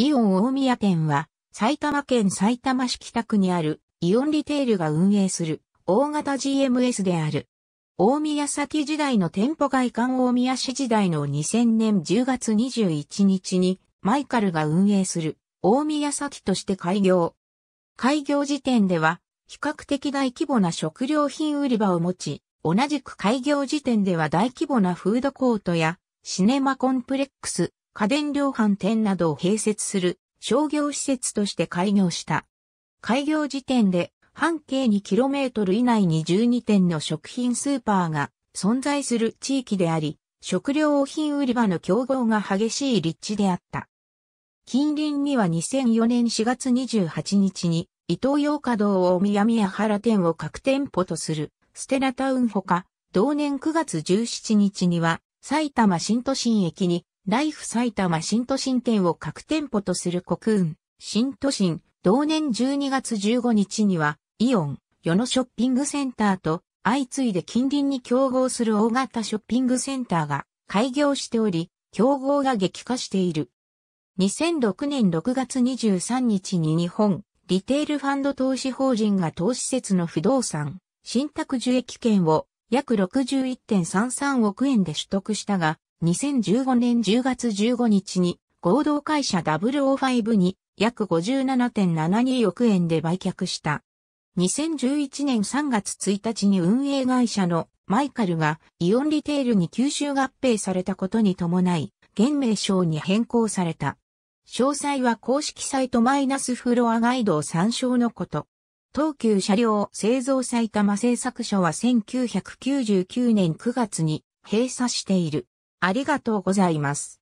イオン大宮店は、埼玉県埼玉市北区にあるイオンリテールが運営する大型 GMS である。大宮崎時代の店舗外観大宮市時代の2000年10月21日にマイカルが運営する大宮崎として開業。開業時点では比較的大規模な食料品売り場を持ち、同じく開業時点では大規模なフードコートやシネマコンプレックス、家電量販店などを併設する商業施設として開業した。開業時点で半径 2km 以内に12店の食品スーパーが存在する地域であり、食料品売り場の競合が激しい立地であった。近隣には2004年4月28日に、伊東洋華堂を宮宮原店を各店舗とするステラタウンほか、同年9月17日には、埼玉新都心駅にライフ埼玉新都心店を各店舗とする国運、新都心、同年12月15日には、イオン、世のショッピングセンターと、相次いで近隣に競合する大型ショッピングセンターが開業しており、競合が激化している。2006年6月23日に日本、リテールファンド投資法人が投資施設の不動産、新宅受益権を約61.33億円で取得したが、2015年10月15日に合同会社005に約57.72億円で売却した。2011年3月1日に運営会社のマイカルがイオンリテールに吸収合併されたことに伴い、現名称に変更された。詳細は公式サイトマイナスフロアガイドを参照のこと。東急車両製造埼玉製作所は1999年9月に閉鎖している。ありがとうございます。